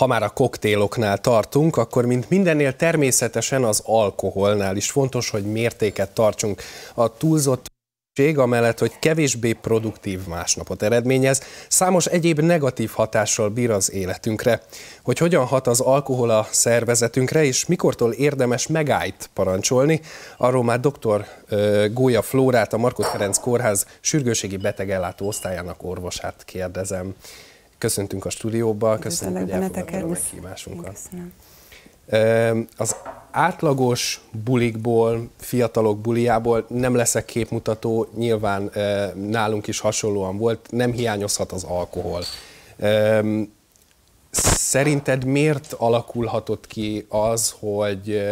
Ha már a koktéloknál tartunk, akkor mint mindennél természetesen az alkoholnál is fontos, hogy mértéket tartsunk. A túlzott amellett, hogy kevésbé produktív másnapot eredményez, számos egyéb negatív hatással bír az életünkre. Hogy hogyan hat az alkohol a szervezetünkre, és mikortól érdemes megállt parancsolni, arról már dr. Gólya Flórát, a Markó Ferenc Kórház sürgőségi betegellátó osztályának orvosát kérdezem. Köszöntünk a stúdióba, köszönjük, hogy elfogadtad a meghívásunkat. Köszönöm. Az átlagos bulikból, fiatalok buliából nem leszek képmutató, nyilván nálunk is hasonlóan volt, nem hiányozhat az alkohol. Szerinted miért alakulhatott ki az, hogy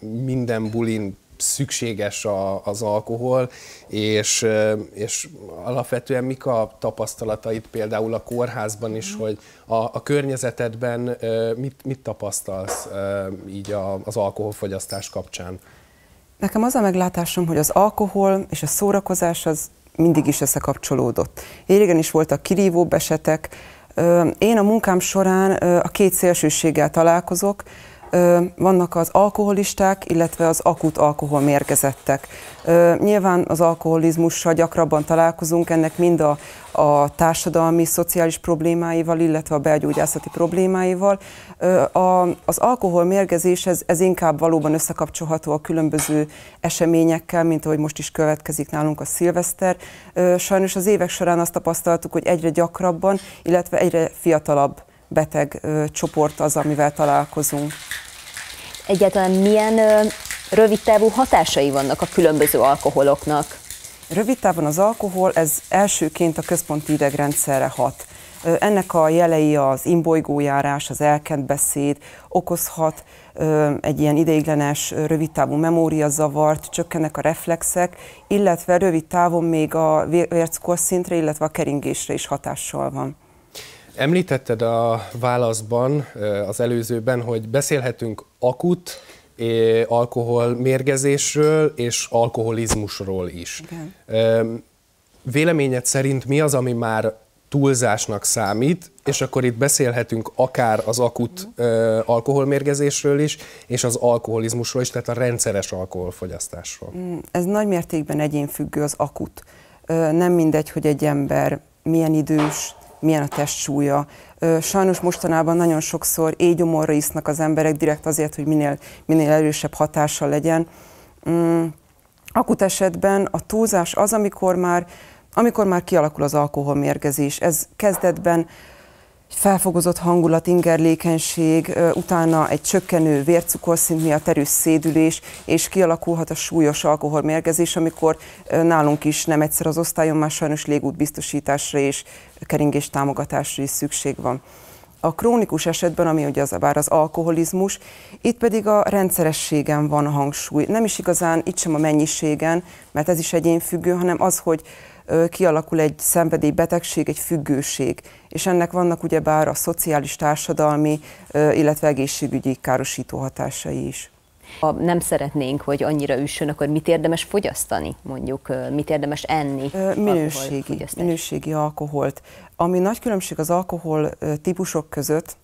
minden bulin szükséges a, az alkohol, és, és alapvetően mik a tapasztalatait például a kórházban is, hogy a, a környezetedben mit, mit tapasztalsz így a, az alkoholfogyasztás kapcsán? Nekem az a meglátásom, hogy az alkohol és a szórakozás az mindig is összekapcsolódott. Régen is voltak kirívóbb esetek. Én a munkám során a két szélsőséggel találkozok, vannak az alkoholisták, illetve az akut alkoholmérgezettek. Nyilván az alkoholizmussal gyakrabban találkozunk, ennek mind a, a társadalmi, szociális problémáival, illetve a belgyógyászati problémáival. A, az alkoholmérgezés ez, ez inkább valóban összekapcsolható a különböző eseményekkel, mint ahogy most is következik nálunk a szilveszter. Sajnos az évek során azt tapasztaltuk, hogy egyre gyakrabban, illetve egyre fiatalabb beteg csoport az, amivel találkozunk. Egyáltalán milyen rövid rövidtávú hatásai vannak a különböző alkoholoknak? Rövid távon az alkohol, ez elsőként a központi idegrendszerre hat. Ennek a jelei az imbolygójárás, az elkent beszéd, okozhat egy ilyen ideiglenes rövidtávú memóriazavart, csökkennek a reflexek, illetve rövid távon még a vércukorszintre, illetve a keringésre is hatással van. Említetted a válaszban, az előzőben, hogy beszélhetünk akut, alkohol mérgezésről és alkoholizmusról is. Igen. Véleményed szerint mi az, ami már túlzásnak számít, és akkor itt beszélhetünk akár az akut mhm. alkoholmérgezésről is, és az alkoholizmusról is, tehát a rendszeres alkoholfogyasztásról. Mm, ez nagy mértékben egyénfüggő az akut. Nem mindegy, hogy egy ember milyen idős, milyen a testsúlya. Sajnos mostanában nagyon sokszor éjgyomorra isznak az emberek direkt azért, hogy minél, minél erősebb hatása legyen. Mm, akut esetben a túlzás az, amikor már, amikor már kialakul az alkoholmérgezés. Ez kezdetben felfogozott hangulat, ingerlékenység, utána egy csökkenő vércukorszint miatt erős szédülés, és kialakulhat a súlyos alkoholmérgezés, amikor nálunk is nem egyszer az osztályon már sajnos légútbiztosításra és keringés támogatásra is szükség van. A krónikus esetben, ami ugye az, bár az alkoholizmus, itt pedig a rendszerességen van a hangsúly. Nem is igazán itt sem a mennyiségen, mert ez is egyénfüggő, hanem az, hogy kialakul egy szenvedélybetegség, egy függőség, és ennek vannak ugyebár a szociális, társadalmi, illetve egészségügyi károsító hatásai is. Ha nem szeretnénk, hogy annyira üssön, akkor mit érdemes fogyasztani, mondjuk, mit érdemes enni? Minőségi, alkohol minőségi alkoholt. Ami nagy különbség az alkohol típusok között,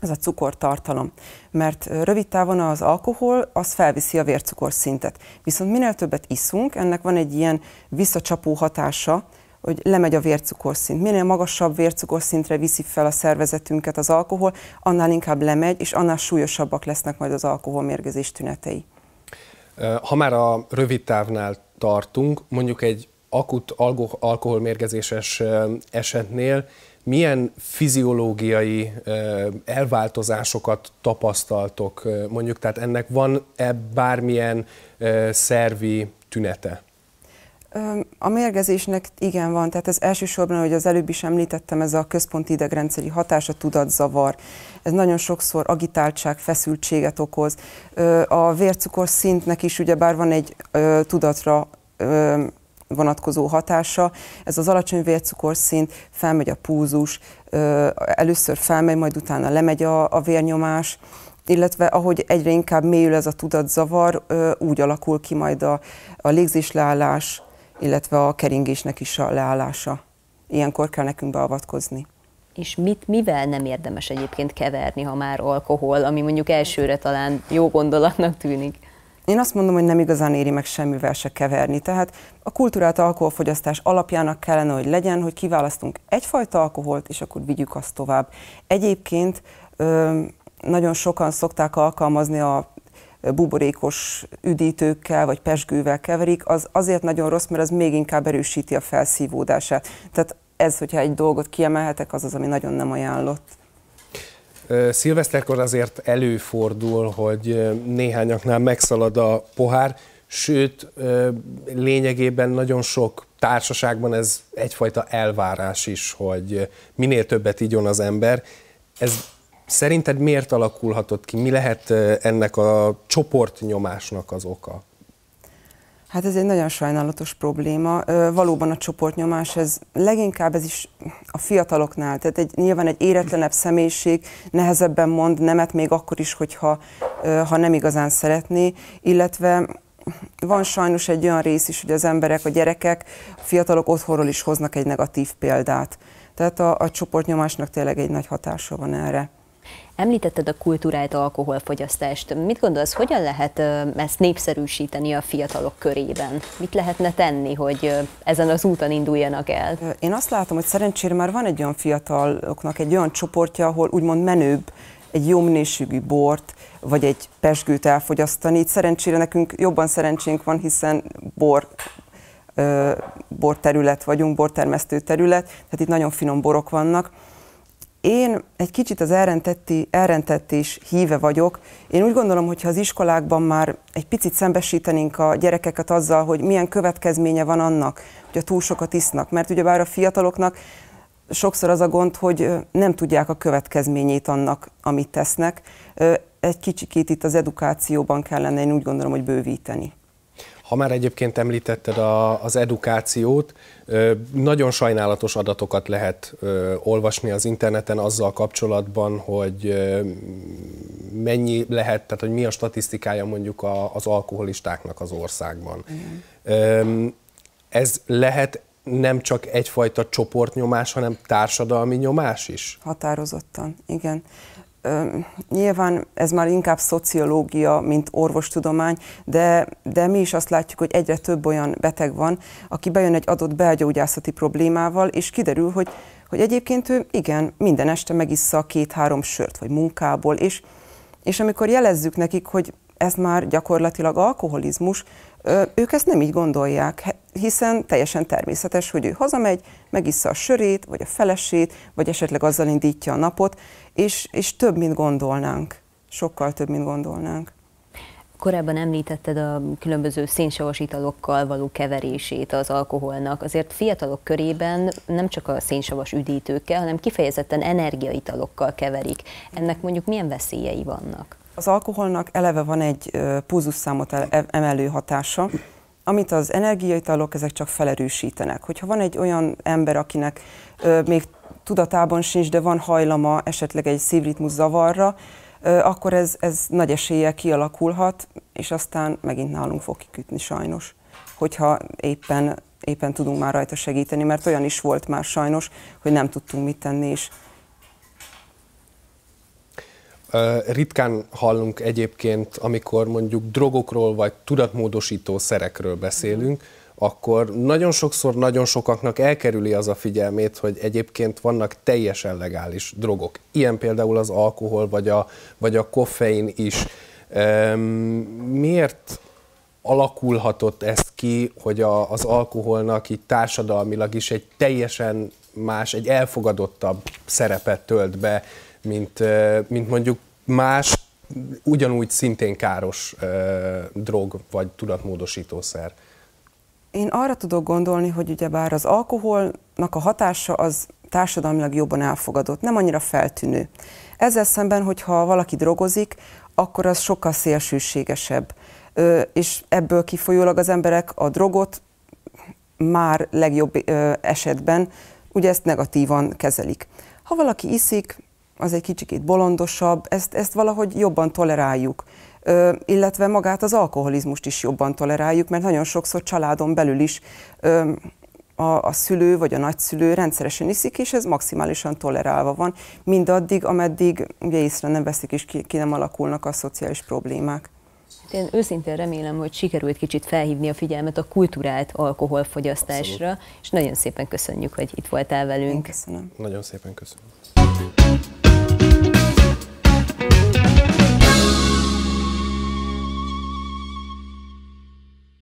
ez a cukortartalom. Mert rövid távon az alkohol, az felviszi a vércukorszintet. Viszont minél többet iszunk, ennek van egy ilyen visszacsapó hatása, hogy lemegy a vércukorszint. Minél magasabb vércukorszintre viszi fel a szervezetünket az alkohol, annál inkább lemegy, és annál súlyosabbak lesznek majd az alkoholmérgezés tünetei. Ha már a rövid távnál tartunk, mondjuk egy akut alkoholmérgezéses esetnél milyen fiziológiai elváltozásokat tapasztaltok, mondjuk, tehát ennek van-e bármilyen szervi tünete? A mérgezésnek igen van, tehát ez elsősorban, ahogy az előbb is említettem, ez a központi idegrendszeri hatás, a tudatzavar. Ez nagyon sokszor agitáltság, feszültséget okoz. A vércukor szintnek is ugyebár van egy tudatra vonatkozó hatása. Ez az alacsony vércukorszint, felmegy a púzus, először felmegy, majd utána lemegy a, a vérnyomás, illetve ahogy egyre inkább mélyül ez a tudatzavar, úgy alakul ki majd a, a légzésleállás, illetve a keringésnek is a leállása. Ilyenkor kell nekünk beavatkozni. És mit, mivel nem érdemes egyébként keverni, ha már alkohol, ami mondjuk elsőre talán jó gondolatnak tűnik? Én azt mondom, hogy nem igazán éri meg semmivel se keverni. Tehát a kultúrát alkoholfogyasztás alapjának kellene, hogy legyen, hogy kiválasztunk egyfajta alkoholt, és akkor vigyük azt tovább. Egyébként nagyon sokan szokták alkalmazni a buborékos üdítőkkel vagy pesgővel keverik, az azért nagyon rossz, mert az még inkább erősíti a felszívódását. Tehát ez, hogyha egy dolgot kiemelhetek, az az, ami nagyon nem ajánlott. Szilveszterkor azért előfordul, hogy néhányaknál megszalad a pohár, sőt, lényegében nagyon sok társaságban ez egyfajta elvárás is, hogy minél többet igyon az ember. Ez szerinted miért alakulhatott ki? Mi lehet ennek a csoportnyomásnak az oka? Hát ez egy nagyon sajnálatos probléma. Valóban a csoportnyomás, ez leginkább ez is a fiataloknál, tehát egy, nyilván egy éretlenebb személyiség nehezebben mond nemet, még akkor is, hogyha ha nem igazán szeretné, illetve van sajnos egy olyan rész is, hogy az emberek, a gyerekek, a fiatalok otthonról is hoznak egy negatív példát. Tehát a, a csoportnyomásnak tényleg egy nagy hatása van erre. Említetted a kultúrált alkoholfogyasztást. Mit gondolsz, hogyan lehet ezt népszerűsíteni a fiatalok körében? Mit lehetne tenni, hogy ezen az úton induljanak el? Én azt látom, hogy szerencsére már van egy olyan fiataloknak egy olyan csoportja, ahol úgymond menőbb egy jó minőségű bort, vagy egy pesgőt elfogyasztani. Itt szerencsére nekünk jobban szerencsénk van, hiszen bor bor terület vagyunk, bortermesztő terület, tehát itt nagyon finom borok vannak. Én egy kicsit az elrentetti, elrentett is híve vagyok. Én úgy gondolom, hogy ha az iskolákban már egy picit szembesítenénk a gyerekeket azzal, hogy milyen következménye van annak, hogy a túl sokat isznak. Mert ugyebár a fiataloknak sokszor az a gond, hogy nem tudják a következményét annak, amit tesznek. Egy kicsikét itt az edukációban kellene, én úgy gondolom, hogy bővíteni. Ha már egyébként említetted a, az edukációt, nagyon sajnálatos adatokat lehet olvasni az interneten azzal kapcsolatban, hogy mennyi lehet, tehát hogy mi a statisztikája mondjuk az alkoholistáknak az országban. Ez lehet nem csak egyfajta csoportnyomás, hanem társadalmi nyomás is? Határozottan, igen. Nyilván ez már inkább szociológia, mint orvostudomány, de, de mi is azt látjuk, hogy egyre több olyan beteg van, aki bejön egy adott belgyógyászati problémával, és kiderül, hogy, hogy egyébként ő igen, minden este megissza két-három sört, vagy munkából, és, és amikor jelezzük nekik, hogy ez már gyakorlatilag alkoholizmus, ők ezt nem így gondolják, hiszen teljesen természetes, hogy ő hazamegy, megissza a sörét, vagy a felesét, vagy esetleg azzal indítja a napot, és, és több, mint gondolnánk. Sokkal több, mint gondolnánk. Korábban említetted a különböző szénsavas italokkal való keverését az alkoholnak. Azért fiatalok körében nem csak a szénsavas üdítőkkel, hanem kifejezetten energiaitalokkal keverik. Ennek mondjuk milyen veszélyei vannak? Az alkoholnak eleve van egy pulzusszámot e- emelő hatása, amit az energiaitalok ezek csak felerősítenek. Hogyha van egy olyan ember, akinek még tudatában sincs, de van hajlama esetleg egy szívritmus zavarra, akkor ez, ez nagy eséllyel kialakulhat, és aztán megint nálunk fog kikütni sajnos, hogyha éppen, éppen tudunk már rajta segíteni, mert olyan is volt már sajnos, hogy nem tudtunk mit tenni, és ritkán hallunk egyébként, amikor mondjuk drogokról vagy tudatmódosító szerekről beszélünk, akkor nagyon sokszor nagyon sokaknak elkerüli az a figyelmét, hogy egyébként vannak teljesen legális drogok. Ilyen például az alkohol vagy a, vagy a koffein is. miért alakulhatott ez ki, hogy a, az alkoholnak így társadalmilag is egy teljesen más, egy elfogadottabb szerepet tölt be, mint, mint mondjuk más, ugyanúgy szintén káros drog vagy tudatmódosítószer? Én arra tudok gondolni, hogy ugyebár az alkoholnak a hatása az társadalmilag jobban elfogadott, nem annyira feltűnő. Ezzel szemben, hogyha valaki drogozik, akkor az sokkal szélsőségesebb. Ö, és ebből kifolyólag az emberek a drogot már legjobb ö, esetben, ugye ezt negatívan kezelik. Ha valaki iszik, az egy kicsikét bolondosabb, ezt, ezt valahogy jobban toleráljuk. Ö, illetve magát az alkoholizmust is jobban toleráljuk, mert nagyon sokszor családon belül is ö, a, a szülő vagy a nagyszülő rendszeresen iszik, és ez maximálisan tolerálva van, mindaddig, ameddig ugye észre nem veszik, és ki, ki nem alakulnak a szociális problémák. Hát én őszintén remélem, hogy sikerült kicsit felhívni a figyelmet a kulturált alkoholfogyasztásra, Abszolút. és nagyon szépen köszönjük, hogy itt voltál velünk. Én köszönöm. Nagyon szépen köszönöm.